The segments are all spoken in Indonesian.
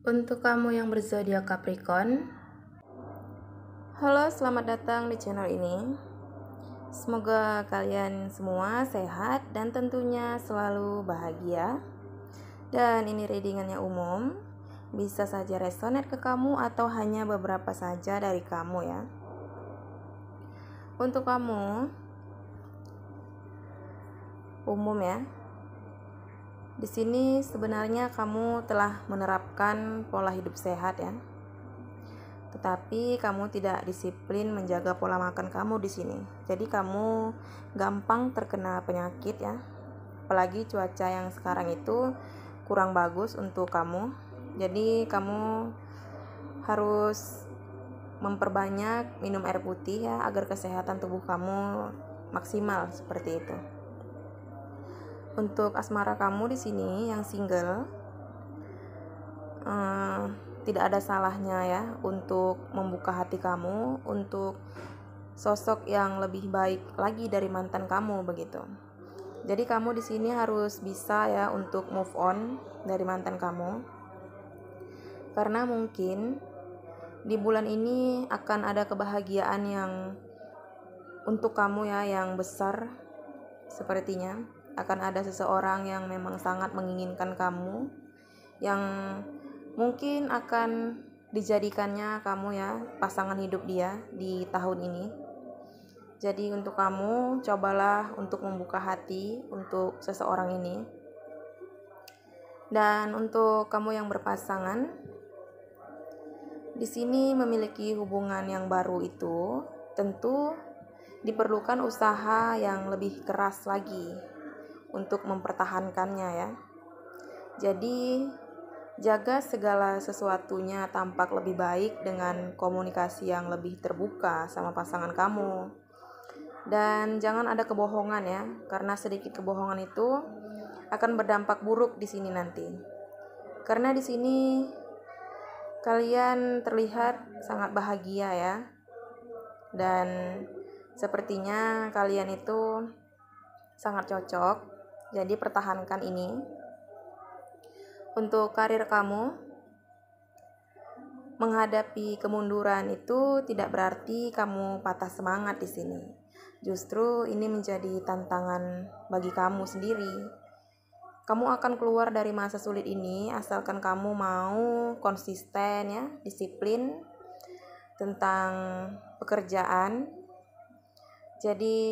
Untuk kamu yang berzodiak Capricorn, halo, selamat datang di channel ini. Semoga kalian semua sehat dan tentunya selalu bahagia. Dan ini readingannya umum, bisa saja resonate ke kamu atau hanya beberapa saja dari kamu ya. Untuk kamu umum ya, di sini sebenarnya kamu telah menerapkan pola hidup sehat ya. Tetapi kamu tidak disiplin menjaga pola makan kamu di sini. Jadi kamu gampang terkena penyakit ya. Apalagi cuaca yang sekarang itu kurang bagus untuk kamu. Jadi kamu harus memperbanyak minum air putih ya agar kesehatan tubuh kamu maksimal seperti itu untuk asmara kamu di sini yang single hmm, tidak ada salahnya ya untuk membuka hati kamu untuk sosok yang lebih baik lagi dari mantan kamu begitu. Jadi kamu di sini harus bisa ya untuk move on dari mantan kamu. Karena mungkin di bulan ini akan ada kebahagiaan yang untuk kamu ya yang besar sepertinya akan ada seseorang yang memang sangat menginginkan kamu yang mungkin akan dijadikannya kamu ya pasangan hidup dia di tahun ini. Jadi untuk kamu cobalah untuk membuka hati untuk seseorang ini. Dan untuk kamu yang berpasangan di sini memiliki hubungan yang baru itu tentu diperlukan usaha yang lebih keras lagi untuk mempertahankannya ya. Jadi jaga segala sesuatunya tampak lebih baik dengan komunikasi yang lebih terbuka sama pasangan kamu. Dan jangan ada kebohongan ya, karena sedikit kebohongan itu akan berdampak buruk di sini nanti. Karena di sini kalian terlihat sangat bahagia ya. Dan sepertinya kalian itu sangat cocok jadi pertahankan ini. Untuk karir kamu, menghadapi kemunduran itu tidak berarti kamu patah semangat di sini. Justru ini menjadi tantangan bagi kamu sendiri. Kamu akan keluar dari masa sulit ini asalkan kamu mau konsisten ya, disiplin tentang pekerjaan. Jadi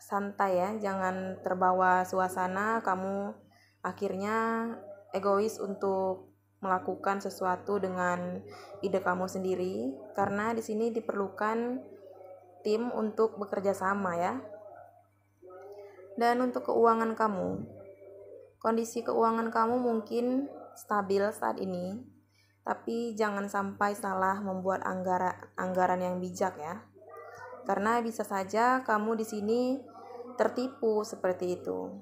santai ya jangan terbawa suasana kamu akhirnya egois untuk melakukan sesuatu dengan ide kamu sendiri karena di sini diperlukan tim untuk bekerja sama ya. Dan untuk keuangan kamu. Kondisi keuangan kamu mungkin stabil saat ini, tapi jangan sampai salah membuat anggara, anggaran yang bijak ya karena bisa saja kamu di sini tertipu seperti itu.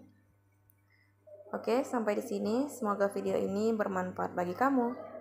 Oke, sampai di sini. Semoga video ini bermanfaat bagi kamu.